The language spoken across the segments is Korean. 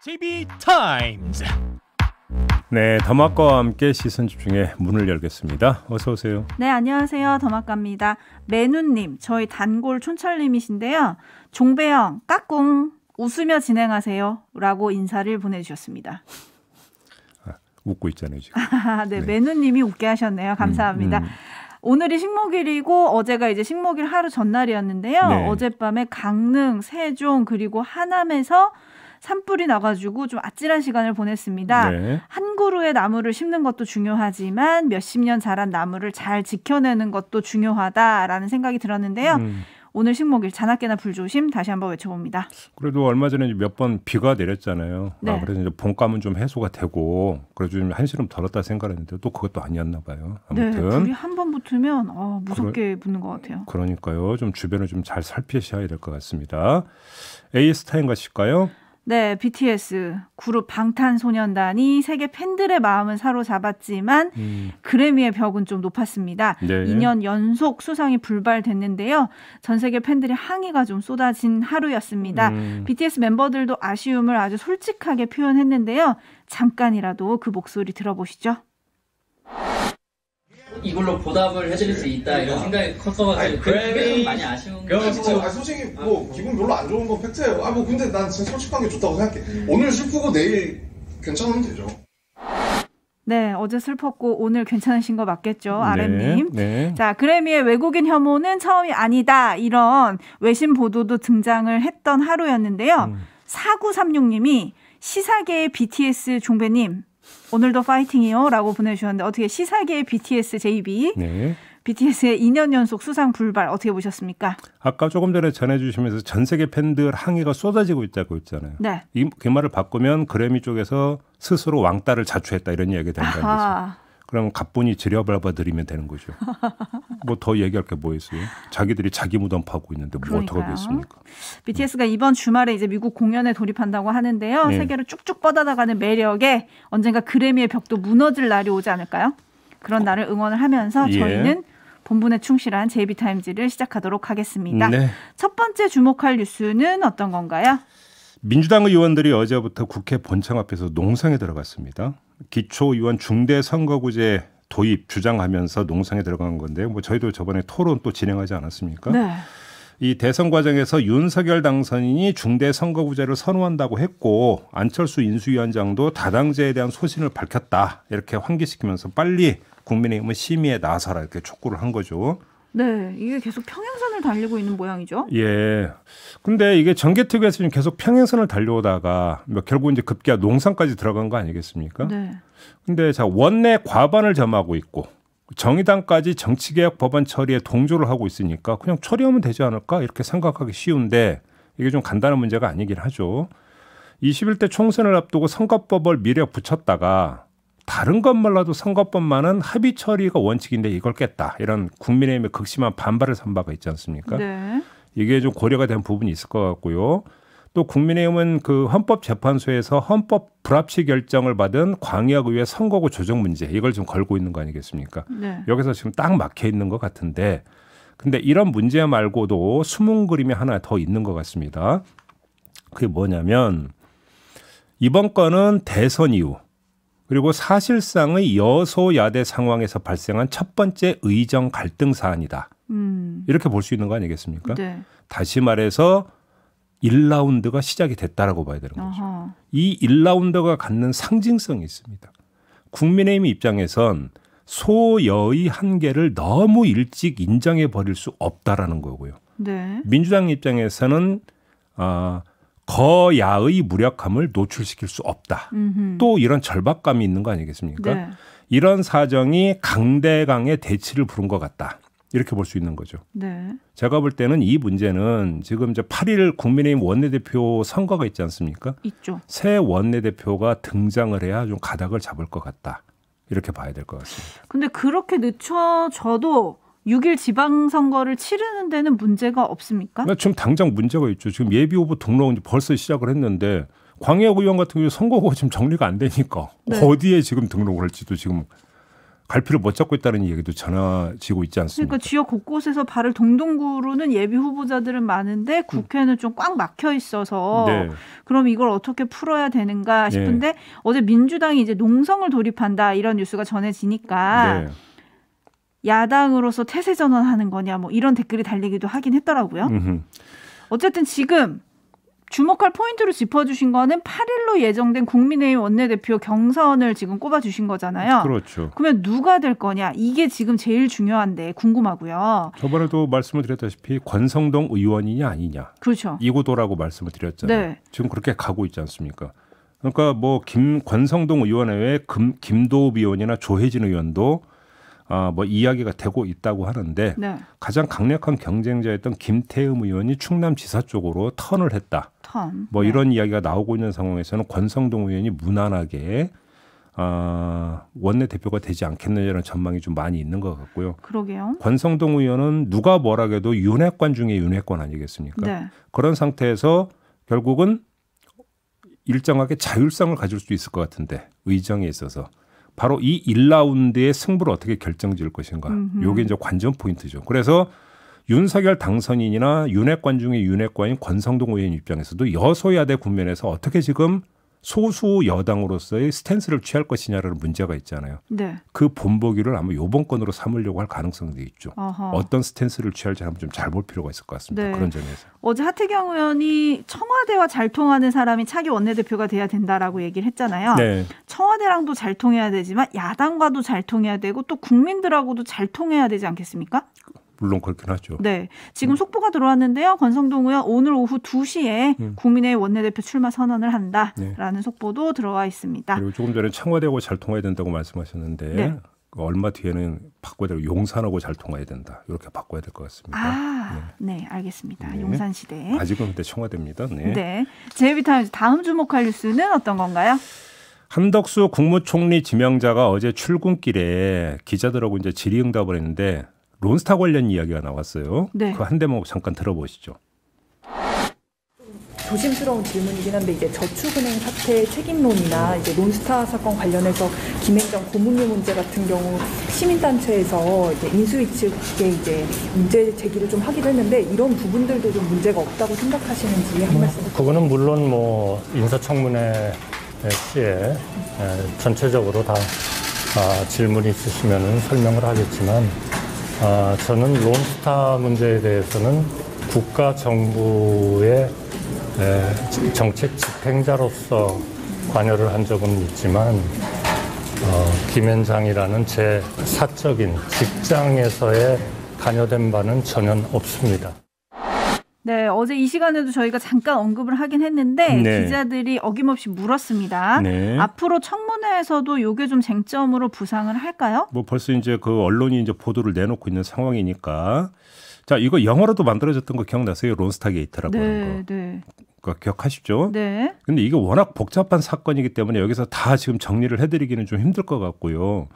JB 타임즈. 네, 더마과와 함께 시선 집중의 문을 열겠습니다. 어서 오세요. 네, 안녕하세요. 더마과입니다. 매누님, 저희 단골 촌철님이신데요. 종배영, 까꿍, 웃으며 진행하세요. 라고 인사를 보내주셨습니다. 아, 웃고 있잖아요, 지금. 네, 네. 매누님이 웃게 하셨네요. 음, 감사합니다. 음, 음. 오늘이 식목일이고 어제가 이제 식목일 하루 전날이었는데요. 네. 어젯밤에 강릉, 세종 그리고 하남에서 산불이 나가지고 좀 아찔한 시간을 보냈습니다. 네. 한 그루의 나무를 심는 것도 중요하지만 몇십 년 자란 나무를 잘 지켜내는 것도 중요하다라는 생각이 들었는데요. 음. 오늘 식목일 자나깨나 불조심 다시 한번 외쳐봅니다. 그래도 얼마 전에 몇 번 비가 내렸잖아요. 아, 네. 아, 그래서 이제 봄감은 좀 해소가 되고 그래도 좀 한시름 덜었다 생각했는데 또 그것도 아니었나 봐요. 네, 아무튼 네, 불이 한 번 붙으면 어, 무섭게 그러, 붙는 것 같아요. 그러니까요. 좀 주변을 좀 잘 살피셔야 될 것 같습니다. a 스타인 가실까요? 네, BTS 그룹 방탄소년단이 세계 팬들의 마음은 사로잡았지만 음. 그래미의 벽은 좀 높았습니다. 네. 2년 연속 수상이 불발됐는데요. 전 세계 팬들의 항의가 좀 쏟아진 하루였습니다. 음. BTS 멤버들도 아쉬움을 아주 솔직하게 표현했는데요. 잠깐이라도 그 목소리 들어보시죠. 이걸로 보답을 해드릴 수 있다 이런 그러니까. 생각이 컸어가지고 그게 좀 많이 아쉬운 거 아니, 아 솔직히 아. 뭐 기분 별로 안 좋은 건 팩트예요. 아 뭐 근데 난 진짜 솔직한 게 좋다고 생각해. 음. 오늘 슬프고 내일 괜찮으면 되죠. 네, 어제 슬펐고 오늘 괜찮으신 거 맞겠죠, 아렘님. 네, 네. 자, 그래미의 외국인 혐오는 처음이 아니다 이런 외신 보도도 등장을 했던 하루였는데요. 음. 4936님이 시사계의 BTS 종배님 오늘도 파이팅이요 라고 보내주셨는데 어떻게 시사계의 BTS JB 네. BTS의 2년 연속 수상 불발 어떻게 보셨습니까? 아까 조금 전에 전해주시면서 전 세계 팬들 항의가 쏟아지고 있다고 했잖아요. 네. 이, 그 말을 바꾸면 그래미 쪽에서 스스로 왕따를 자초했다 이런 이야기 가 된다는 거죠. 그러면갑분히 들여밟아 드리면 되는 거죠. 뭐 더 얘기할 게 뭐 있어요? 자기들이 자기 무덤 파고 있는데 뭐 어떡하겠습니까? BTS가 음. 이번 주말에 이제 미국 공연에 돌입한다고 하는데요. 네. 세계를 쭉쭉 뻗어나가는 매력에 언젠가 그래미의 벽도 무너질 날이 오지 않을까요? 그런 날을 응원을 하면서 예. 저희는 본분에 충실한 제이타임즈를 시작하도록 하겠습니다. 네. 첫 번째 주목할 뉴스는 어떤 건가요? 민주당 의원들이 어제부터 국회 본청 앞에서 농성에 들어갔습니다. 기초의원 중대선거구제 도입 주장하면서 농성에 들어간 건데 뭐 저희도 저번에 토론 또 진행하지 않았습니까? 네. 이 대선 과정에서 윤석열 당선인이 중대 선거구제를 선호한다고 했고 안철수 인수위원장도 다당제에 대한 소신을 밝혔다 이렇게 환기시키면서 빨리 국민의힘은 심의에 나서라 이렇게 촉구를 한 거죠. 네, 이게 계속 평행선을 달리고 있는 모양이죠. 예. 근데 이게 전개특위에서 지금 계속 평행선을 달려오다가 뭐 결국 이제 급기야 농산까지 들어간 거 아니겠습니까? 네. 근데 자 원내 과반을 점하고 있고 정의당까지 정치개혁 법안 처리에 동조를 하고 있으니까 그냥 처리하면 되지 않을까 이렇게 생각하기 쉬운데 이게 좀 간단한 문제가 아니긴 하죠. 21대 총선을 앞두고 선거법을 미래 붙였다가 다른 것 몰라도 선거법만은 합의 처리가 원칙인데 이걸 깼다 이런 국민의힘의 극심한 반발을 선 바가 있지 않습니까? 네. 이게 좀 고려가 된 부분이 있을 것 같고요. 또 국민의힘은 그 헌법재판소에서 헌법 불합치 결정을 받은 광역의회 선거구 조정 문제 이걸 좀 걸고 있는 거 아니겠습니까? 네. 여기서 지금 딱 막혀 있는 것 같은데 근데 이런 문제 말고도 숨은 그림이 하나 더 있는 것 같습니다. 그게 뭐냐면 이번 건은 대선 이후 그리고 사실상의 여소야대 상황에서 발생한 첫 번째 의정 갈등 사안이다. 음. 이렇게 볼 수 있는 거 아니겠습니까? 네. 다시 말해서 1라운드가 시작이 됐다라고 봐야 되는 거죠. 아하. 이 1라운드가 갖는 상징성이 있습니다. 국민의힘 입장에선 소여의 한계를 너무 일찍 인정해 버릴 수 없다라는 거고요. 네. 민주당 입장에서는 아, 거야의 무력함을 노출시킬 수 없다. 음흠. 또 이런 절박감이 있는 거 아니겠습니까? 네. 이런 사정이 강대강의 대치를 부른 것 같다. 이렇게 볼 수 있는 거죠. 네. 제가 볼 때는 이 문제는 지금 이제 8일 국민의힘 원내대표 선거가 있지 않습니까? 있죠. 새 원내대표가 등장을 해야 좀 가닥을 잡을 것 같다. 이렇게 봐야 될 것 같습니다. 근데 그렇게 늦춰져도 6일 지방선거를 치르는 데는 문제가 없습니까? 네, 지금 당장 문제가 있죠. 지금 예비후보 등록 이 벌써 시작을 했는데 광역 의원 같은 경우 선거가 지금 정리가 안 되니까 네. 어디에 지금 등록을 할지도 지금 갈피를 못 잡고 있다는 얘기도 전해지고 있지 않습니까? 그러니까 지역 곳곳에서 발을 동동 구르는 예비 후보자들은 많은데 음. 국회는 좀 꽉 막혀 있어서 네. 그럼 이걸 어떻게 풀어야 되는가 싶은데 네. 어제 민주당이 이제 농성을 돌입한다 이런 뉴스가 전해지니까 네. 야당으로서 태세 전환하는 거냐 뭐 이런 댓글이 달리기도 하긴 했더라고요. 음흠. 어쨌든 지금 주목할 포인트를 짚어주신 거는 8일로 예정된 국민의힘 원내대표 경선을 지금 꼽아주신 거잖아요. 그렇죠. 그러면 누가 될 거냐 이게 지금 제일 중요한데 궁금하고요. 저번에도 말씀을 드렸다시피 권성동 의원이냐 아니냐. 그렇죠. 이구도라고 말씀을 드렸잖아요. 네. 지금 그렇게 가고 있지 않습니까? 그러니까 뭐 김 권성동 의원 외에 김 김도읍 의원이나 조혜진 의원도 어, 뭐 이야기가 되고 있다고 하는데 네. 가장 강력한 경쟁자였던 김태흠 의원이 충남지사 쪽으로 턴을 했다. 턴. 뭐 네. 이런 이야기가 나오고 있는 상황에서는 권성동 의원이 무난하게 어, 원내 대표가 되지 않겠느냐는 전망이 좀 많이 있는 것 같고요. 그러게요. 권성동 의원은 누가 뭐라 해도 윤핵관 중에 윤핵관 아니겠습니까? 네. 그런 상태에서 결국은 일정하게 자율성을 가질 수 있을 것 같은데 의정에 있어서 바로 이 1라운드의 승부를 어떻게 결정지을 것인가. 요게 이제 관전 포인트죠. 그래서 윤석열 당선인이나 윤핵관 중에 윤핵관인 권성동 의원 입장에서도 여소야대 국면에서 어떻게 지금 소수 여당으로서의 스탠스를 취할 것이냐라는 문제가 있잖아요. 네. 그 본보기를 아마 요번 건으로 삼으려고 할 가능성도 있죠. 어허. 어떤 스탠스를 취할지 한번 좀 잘 볼 필요가 있을 것 같습니다. 네. 그런 점에서. 어제 하태경 의원이 청와대와 잘 통하는 사람이 차기 원내대표가 돼야 된다라고 얘기를 했잖아요. 네. 청와대랑도 잘 통해야 되지만 야당과도 잘 통해야 되고 또 국민들하고도 잘 통해야 되지 않겠습니까? 물론 그렇긴 하죠. 네. 지금 음. 속보가 들어왔는데요. 권성동 의원 오늘 오후 2시에 음. 국민의 원내대표 출마 선언을 한다라는 네. 속보도 들어와 있습니다. 그리고 조금 전에 청와대하고 잘 통해야 된다고 말씀하셨는데 네. 그 얼마 뒤에는 바꿔야 될 용산하고 잘 통해야 된다. 이렇게 바꿔야 될 것 같습니다. 아, 네, 네 알겠습니다. 네. 용산 시대. 아직은 근데 청와대입니다. 네. 네. 제비타임즈 다음 주목할 뉴스는 어떤 건가요? 한덕수 국무총리 지명자가 어제 출근길에 기자들하고 이제 질의응답을 했는데 론스타 관련 이야기가 나왔어요. 네. 그한 대목 잠깐 들어보시죠. 조심스러운 질문이긴 한데 이제 저축은행 사태 책임론이나 이제 론스타 사건 관련해서 김행정 고문료 문제 같은 경우 시민단체에서 이제 인수위 측에 이제 문제 제기를 좀 하기도 했는데 이런 부분들도 좀 문제가 없다고 생각하시는지 한 뭐, 말씀. 음, 그거는 물론 뭐 인사청문회 시에 예, 전체적으로 다질문 아, 있으시면 설명을 하겠지만 아, 저는 론스타 문제에 대해서는 국가 정부의 정책 집행자로서 관여를 한 적은 있지만 어, 김현장이라는 제 사적인 직장에서의 관여된 바는 전혀 없습니다. 네, 어제 이 시간에도 저희가 잠깐 언급을 하긴 했는데 네. 기자들이 어김없이 물었습니다. 네. 앞으로 청문회에서도 요게 좀 쟁점으로 부상을 할까요? 뭐 벌써 이제 그 언론이 이제 보도를 내놓고 있는 상황이니까 자 이거 영화로도 만들어졌던 거 기억나세요? 론스타 게이트라고 네, 하는 거. 네. 그니까 기억하시죠? 네. 근데 이게 워낙 복잡한 사건이기 때문에 여기서 다 지금 정리를 해드리기는 좀 힘들 것 같고요.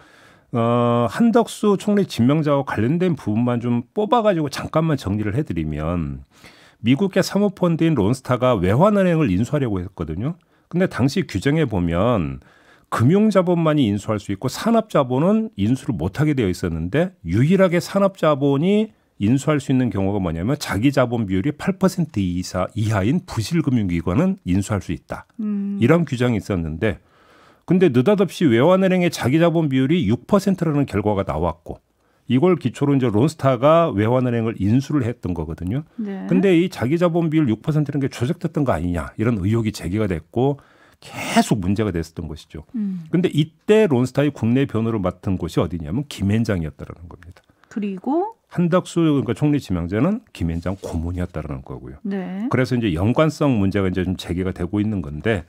어, 한덕수 총리 지명자와 관련된 부분만 좀 뽑아가지고 잠깐만 정리를 해드리면 미국의 사모펀드인 론스타가 외환은행을 인수하려고 했거든요. 근데 당시 규정에 보면 금융자본만이 인수할 수 있고 산업자본은 인수를 못하게 되어 있었는데 유일하게 산업자본이 인수할 수 있는 경우가 뭐냐면 자기 자본 비율이 8% 이사, 이하인 부실금융기관은 인수할 수 있다. 음. 이런 규정이 있었는데 근데 느닷없이 외환은행의 자기 자본 비율이 6%라는 결과가 나왔고 이걸 기초로 이제 론스타가 외환은행을 인수를 했던 거거든요. 네. 근데 이 자기 자본 비율 6%라는 게 조작됐던 거 아니냐 이런 의혹이 제기가 됐고 계속 문제가 됐었던 것이죠. 음. 근데 이때 론스타의 국내 변호를 맡은 곳이 어디냐면 김앤장이었다라는 겁니다. 그리고 한덕수 그러니까 총리 지명자는 김앤장 고문이었다라는 거고요. 네. 그래서 이제 연관성 문제가 이제 좀 제기가 되고 있는 건데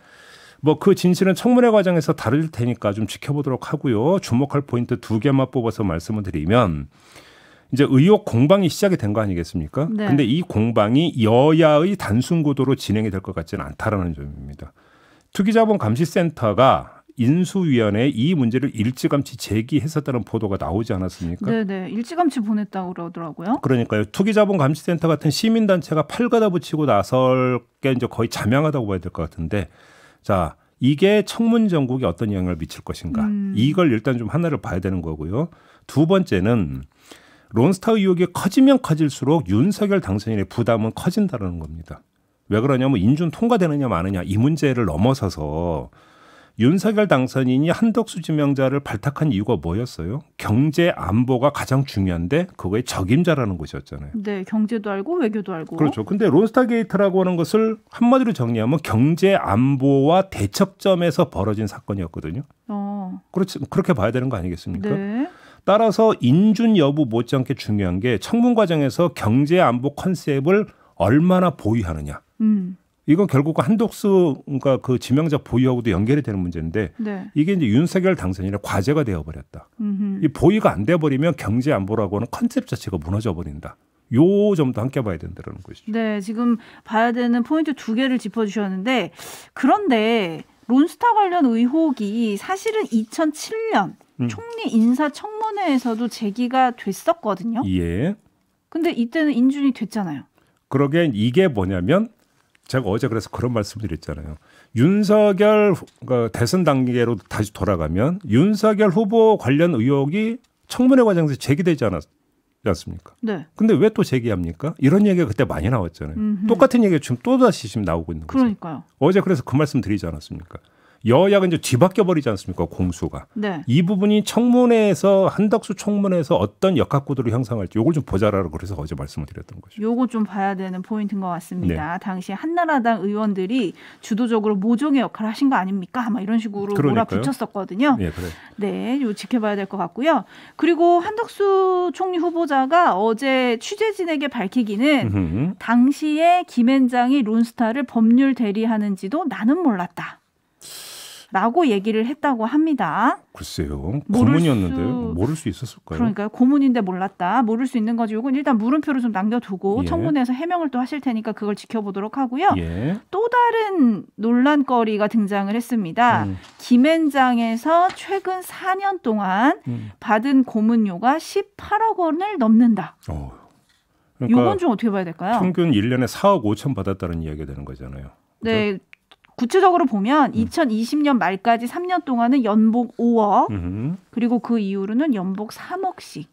뭐그 진실은 청문회 과정에서 다를 테니까 좀 지켜보도록 하고요. 주목할 포인트 두 개만 뽑아서 말씀을 드리면 이제 의혹 공방이 시작이 된 거 아니겠습니까? 네. 근데 이 공방이 여야의 단순 구도로 진행이 될 것 같지는 않다라는 점입니다. 투기자본 감시센터가 인수위원회 에이 문제를 일찌감치 제기했었다는 보도가 나오지 않았습니까? 네네 네. 일찌감치 보냈다고 그러더라고요. 그러니까요 투기자본감시센터 같은 시민단체가 팔가다 붙이고 나설 게 이제 거의 자명하다고 봐야 될 것 같은데 자, 이게 청문 전국에 어떤 영향을 미칠 것인가. 음. 이걸 일단 좀 하나를 봐야 되는 거고요. 두 번째는 론스타 의혹이 커지면 커질수록 윤석열 당선인의 부담은 커진다라는 겁니다. 왜 그러냐면 인준 통과되느냐 마느냐 이 문제를 넘어서서 윤석열 당선인이 한덕수 지명자를 발탁한 이유가 뭐였어요? 경제 안보가 가장 중요한데 그거의 적임자라는 것이었잖아요. 네, 경제도 알고 외교도 알고. 그렇죠. 근데 론스타 게이트라고 하는 것을 한마디로 정리하면 경제 안보와 대척점에서 벌어진 사건이었거든요. 어. 그렇지 그렇게 봐야 되는 거 아니겠습니까? 네. 따라서 인준 여부 못지않게 중요한 게 청문 과정에서 경제 안보 컨셉을 얼마나 보유하느냐. 음. 이건 결국 한독수 그러니까 그지명적 보유하고도 연결이 되는 문제인데 네. 이게 이제 윤석열 당선인의 과제가 되어버렸다. 음흠. 이보유가안 돼버리면 경제 안보라고 하는 컨셉 자체가 무너져 버린다. 요 점도 함께 봐야 된다는 것이죠. 네, 지금 봐야 되는 포인트 두 개를 짚어주셨는데 그런데 론스타 관련 의혹이 사실은 2007년 음. 총리 인사청문회에서도 제기가 됐었거든요. 예. 근데 이때는 인준이 됐잖아요. 그러게 이게 뭐냐면 제가 어제 그래서 그런 말씀드렸잖아요. 을 윤석열 그 대선 단계로 다시 돌아가면 윤석열 후보 관련 의혹이 청문회 과정에서 제기되지 않았 않습니까? 네. 근데 왜 또 제기합니까? 이런 얘기가 그때 많이 나왔잖아요. 음흠. 똑같은 얘기가 지금 또다시 지금 나오고 있는 거죠. 그러니까요. 어제 그래서 그 말씀 드리지 않았습니까? 여야가 이제 뒤바뀌어 버리지 않습니까 공수가 네. 이 부분이 청문회에서 한덕수 청문회에서 어떤 역학구도를 형성할지 요걸 좀 보자라고 그래서 어제 말씀을 드렸던 거죠. 요거 좀 봐야 되는 포인트인 것 같습니다. 네. 당시 한나라당 의원들이 주도적으로 모종의 역할을 하신 거 아닙니까? 아마 이런 식으로 그러니까요. 몰아붙였었거든요. 네, 그래. 네, 요 지켜봐야 될 것 같고요. 그리고 한덕수 총리 후보자가 어제 취재진에게 밝히기는 당시에 김앤장이 론스타를 법률 대리하는지도 나는 몰랐다. 라고 얘기를 했다고 합니다. 글쎄요. 고문이었는데요. 수... 모를 수 있었을까요? 그러니까 고문인데 몰랐다. 모를 수 있는 거지. 이건 일단 물음표로 좀 남겨두고 예. 청문회에서 해명을 또 하실 테니까 그걸 지켜보도록 하고요. 예. 또 다른 논란거리가 등장을 했습니다. 음. 김앤장에서 최근 4년 동안 음. 받은 고문료가 18억 원을 넘는다. 어. 그러니까 요건 좀 어떻게 봐야 될까요? 평균 1년에 4억 5천 받았다는 이야기가 되는 거잖아요. 그렇죠? 네. 구체적으로 보면 음. 2020년 말까지 3년 동안은 연봉 5억 음 그리고 그 이후로는 연봉 3억씩.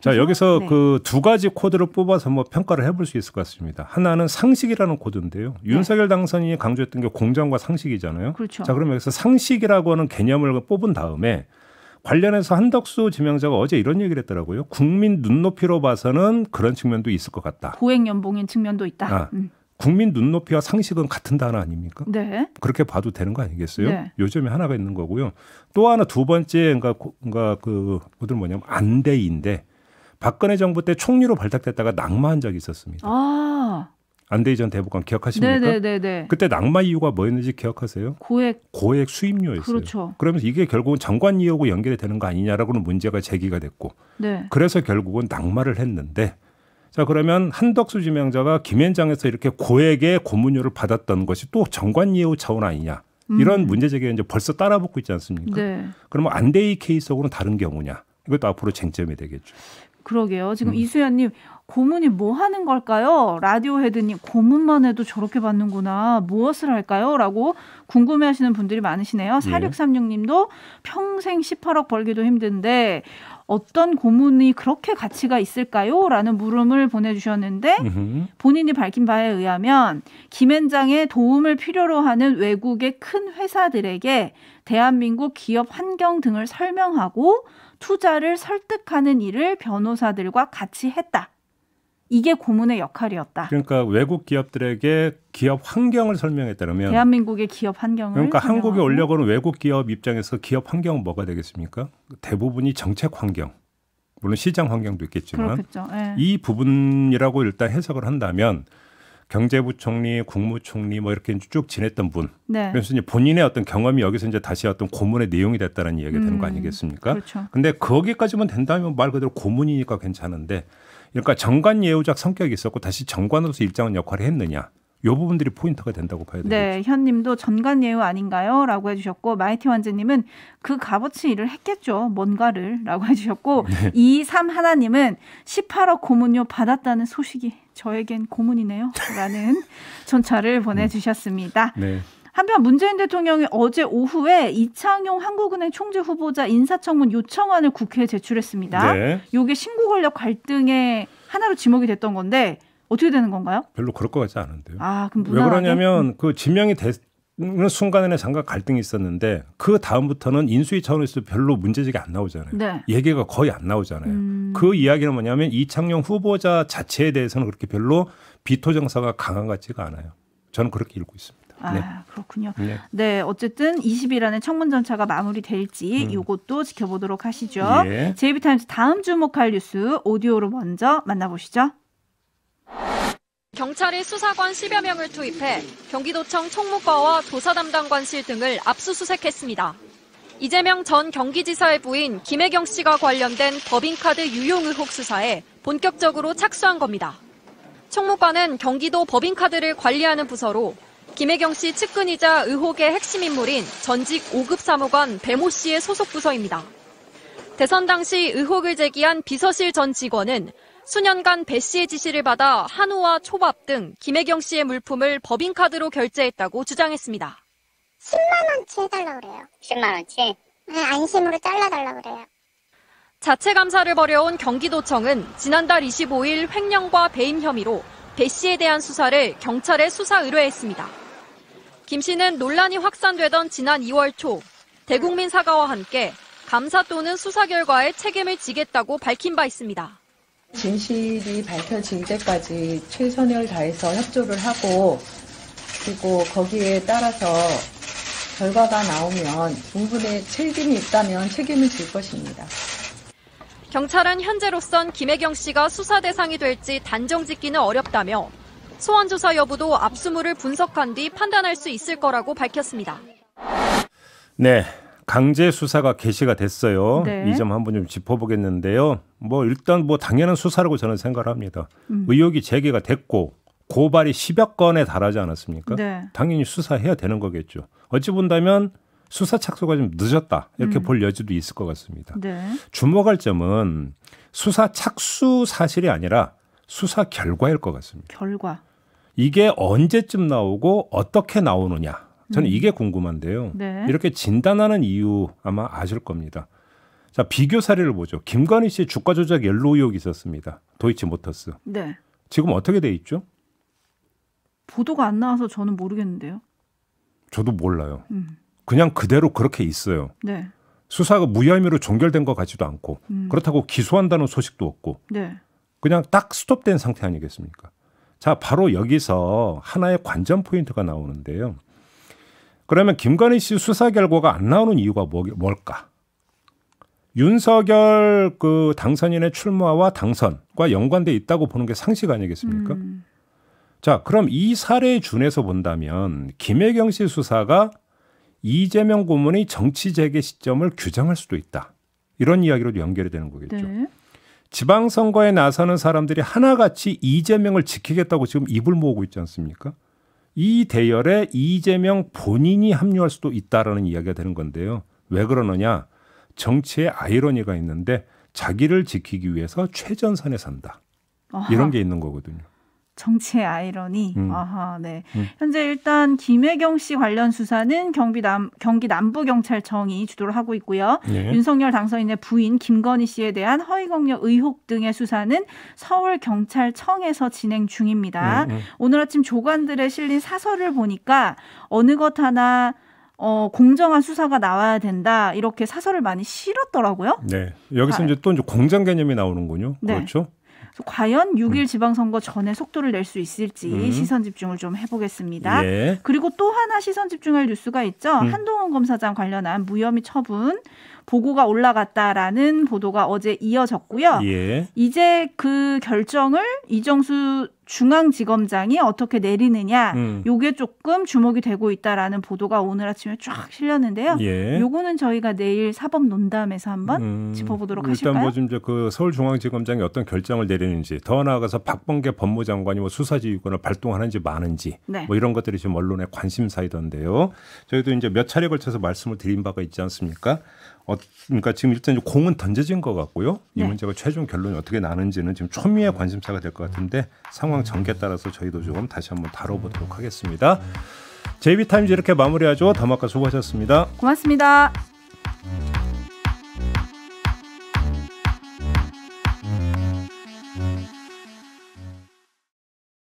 자 여기서 네. 그두 가지 코드를 뽑아서 뭐 평가를 해볼 수 있을 것 같습니다. 하나는 상식이라는 코드인데요. 네. 윤석열 당선인이 강조했던 게 공정과 상식이잖아요. 그렇죠. 자 그럼 여기서 상식이라고 하는 개념을 뽑은 다음에 관련해서 한덕수 지명자가 어제 이런 얘기를 했더라고요. 국민 눈높이로 봐서는 그런 측면도 있을 것 같다. 보행 연봉인 측면도 있다. 아, 음. 국민 눈높이와 상식은 같은 단어 아닙니까? 네. 그렇게 봐도 되는 거 아니겠어요? 네. 요점이 하나가 있는 거고요. 또 하나 두 번째 그러니까, 그러니까 그 그들 뭐냐면 안대인데 박근혜 정부 때 총리로 발탁됐다가 낙마한 적이 있었습니다. 아. 안대희 전 대법관 기억하십니까? 네네네 네, 네, 네. 그때 낙마 이유가 뭐였는지 기억하세요? 고액 고액 수임료였어요. 그렇죠. 그러면서 이게 결국은 장관 이하고 연결이 되는 거 아니냐라고는 문제가 제기가 됐고, 네. 그래서 결국은 낙마를 했는데 자 그러면 한덕수 지명자가 김앤장에서 이렇게 고액의 고문료를 받았던 것이 또 정관예우 차원 아니냐 이런 음. 문제 제기가 이제 벌써 따라붙고 있지 않습니까? 네. 그러면 안데이 케이스하고는 다른 경우냐 이것도 앞으로 쟁점이 되겠죠. 그러게요. 지금 음. 이수연님 고문이 뭐 하는 걸까요? 라디오 헤드님 고문만 해도 저렇게 받는구나. 무엇을 할까요? 라고 궁금해하시는 분들이 많으시네요. 예. 사6삼6님도 평생 18억 벌기도 힘든데 어떤 고문이 그렇게 가치가 있을까요? 라는 물음을 보내주셨는데 본인이 밝힌 바에 의하면 김앤장의 도움을 필요로 하는 외국의 큰 회사들에게 대한민국 기업 환경 등을 설명하고 투자를 설득하는 일을 변호사들과 같이 했다. 이게 고문의 역할이었다. 그러니까 외국 기업들에게 기업 환경을 설명했다면 대한민국의 기업 환경을 그러니까 한국에 올려고 하는 외국 기업 입장에서 기업 환경은 뭐가 되겠습니까? 대부분이 정책 환경. 물론 시장 환경도 있겠지만 예. 이 부분이라고 일단 해석을 한다면 경제부총리, 국무총리 뭐 이렇게 쭉 지냈던 분. 네. 그래서 이제 본인의 어떤 경험이 여기서 이제 다시 어떤 고문의 내용이 됐다는 이야기가 음, 되는 거 음, 아니겠습니까? 그렇죠. 근데 거기까지만 된다면 말 그대로 고문이니까 괜찮은데 그러니까 정관 예우작 성격이 있었고 다시 정관으로서 일정한 역할을 했느냐. 요 부분들이 포인트가 된다고 봐야 네, 되겠죠. 네, 현님도 전관 예우 아닌가요?라고 해주셨고 마이티 원즈님은 그 값어치 일을 했겠죠, 뭔가를라고 해주셨고 이삼 네. 하나님은 18억 고문료 받았다는 소식이 저에겐 고문이네요라는 전차를 네. 보내주셨습니다. 네. 한편 문재인 대통령이 어제 오후에 이창용 한국은행 총재 후보자 인사청문 요청안을 국회에 제출했습니다. 네. 이게 신고 권력 갈등의 하나로 지목이 됐던 건데 어떻게 되는 건가요? 별로 그럴 것 같지 않은데요. 아, 그럼 왜 그러냐면 그 지명이 되는 순간에는 잠깐 갈등이 있었는데 그 다음부터는 인수위 차원에서 별로 문제제기 안 나오잖아요. 네. 얘기가 거의 안 나오잖아요. 음. 그 이야기는 뭐냐면 이창용 후보자 자체에 대해서는 그렇게 별로 비토 정서가 강한 것 같지가 않아요. 저는 그렇게 읽고 있습니다. 아, 네. 그렇군요. 네. 네. 어쨌든 20일 안에 청문 전차가 마무리될지 음. 이것도 지켜보도록 하시죠. 예. 제이비타임즈 다음 주목할 뉴스 오디오로 먼저 만나보시죠. 경찰이 수사관 10여 명을 투입해 경기도청 총무과와 조사 담당 관실 등을 압수수색했습니다. 이재명 전 경기지사의 부인 김혜경 씨가 관련된 법인카드 유용 의혹 수사에 본격적으로 착수한 겁니다. 총무과는 경기도 법인카드를 관리하는 부서로 김혜경 씨 측근이자 의혹의 핵심 인물인 전직 5급 사무관 배모 씨의 소속 부서입니다. 대선 당시 의혹을 제기한 비서실 전 직원은 수년간 배 씨의 지시를 받아 한우와 초밥 등 김혜경 씨의 물품을 법인카드로 결제했다고 주장했습니다. 10만원치 해달라고 그래요. 10만원치? 네, 안심으로 잘라달라고 그래요. 자체 감사를 벌여온 경기도청은 지난달 25일 횡령과 배임 혐의로 배 씨에 대한 수사를 경찰에 수사 의뢰했습니다. 김 씨는 논란이 확산되던 지난 2월 초 대국민 사과와 함께 감사 또는 수사 결과에 책임을 지겠다고 밝힌 바 있습니다. 진실이 밝혀질 때까지 최선을 다해서 협조를 하고 그리고 거기에 따라서 결과가 나오면 분분의 책임이 있다면 책임을 질 것입니다. 경찰은 현재로선 김혜경 씨가 수사 대상이 될지 단정 짓기는 어렵다며 소환조사 여부도 압수물을 분석한 뒤 판단할 수 있을 거라고 밝혔습니다. 네. 강제 수사가 개시가 됐어요. 네. 이점 한번 좀 짚어보겠는데요. 뭐 일단 뭐 당연한 수사라고 저는 생각 합니다. 음. 의혹이 제기가 됐고 고발이 1여 건에 달하지 않았습니까? 네. 당연히 수사해야 되는 거겠죠. 어찌 본다면 수사 착수가 좀 늦었다 이렇게 음. 볼 여지도 있을 것 같습니다. 네. 주목할 점은 수사 착수 사실이 아니라 수사 결과일 것 같습니다. 결과. 이게 언제쯤 나오고 어떻게 나오느냐. 저는 음. 이게 궁금한데요. 네. 이렇게 진단하는 이유 아마 아실 겁니다. 자, 비교 사례를 보죠. 김건희 씨 주가 조작 연루 의혹이 있었습니다. 도이치 모터스. 네. 지금 어떻게 돼 있죠? 보도가 안 나와서 저는 모르겠는데요. 저도 몰라요. 음. 그냥 그대로 그렇게 있어요. 네. 수사가 무혐의로 종결된 것 같지도 않고 음. 그렇다고 기소한다는 소식도 없고 네. 그냥 딱 스톱된 상태 아니겠습니까? 자, 바로 여기서 하나의 관전 포인트가 나오는데요. 그러면 김건희 씨 수사 결과가 안 나오는 이유가 뭐, 뭘까? 윤석열 그 당선인의 출마와 당선과 연관돼 있다고 보는 게 상식 아니겠습니까? 음. 자, 그럼 이 사례에 준해서 본다면 김혜경 씨 수사가 이재명 고문의 정치 재개 시점을 규정할 수도 있다. 이런 이야기로 연결이 되는 거겠죠. 네. 지방선거에 나서는 사람들이 하나같이 이재명을 지키겠다고 지금 입을 모으고 있지 않습니까? 이 대열에 이재명 본인이 합류할 수도 있다라는 이야기가 되는 건데요. 왜 그러느냐? 정치에 아이러니가 있는데 자기를 지키기 위해서 최전선에 산다. 아하. 이런 게 있는 거거든요. 정치의 아이러니. 음. 아하, 네. 음. 현재 일단 김혜경 씨 관련 수사는 경비 남, 경기 남부경찰청이 주도를 하고 있고요. 네. 윤석열 당선인의 부인 김건희 씨에 대한 허위공여 의혹 등의 수사는 서울경찰청에서 진행 중입니다. 음, 음. 오늘 아침 조관들의 실린 사설을 보니까 어느 것 하나 어, 공정한 수사가 나와야 된다 이렇게 사설을 많이 실었더라고요. 네, 여기서 아, 이제 또 이제 공장 개념이 나오는군요. 네. 그렇죠. 과연 6일 음. 지방선거 전에 속도를 낼 수 있을지 음. 시선 집중을 좀 해보겠습니다. 예. 그리고 또 하나 시선 집중할 뉴스가 있죠. 음. 한동훈 검사장 관련한 무혐의 처분. 보고가 올라갔다라는 보도가 어제 이어졌고요. 예. 이제 그 결정을 이정수 중앙지검장이 어떻게 내리느냐 음. 요게 조금 주목이 되고 있다라는 보도가 오늘 아침에 쫙 실렸는데요. 예. 요거는 저희가 내일 사법 논담에서 한번 음. 짚어보도록 일단 하실까요? 일단 뭐 뭐좀그 서울중앙지검장이 어떤 결정을 내리는지 더 나아가서 박범계 법무장관이 뭐 수사지휘권을 발동하는지 많은지 네. 뭐 이런 것들이 지금 언론의 관심사이던데요. 저희도 이제 몇 차례 걸쳐서 말씀을 드린 바가 있지 않습니까? 어, 그러니까 지금 일단 공은 던져진 것 같고요. 이 네. 문제가 최종 결론이 어떻게 나는지는 지금 초미의 음. 관심사가 될 것 같은데 상황 전개 따라서 저희도 조금 다시 한번 다뤄보도록 하겠습니다. JB타임즈 이렇게 마무리하죠. 담화가 수고하셨습니다. 고맙습니다.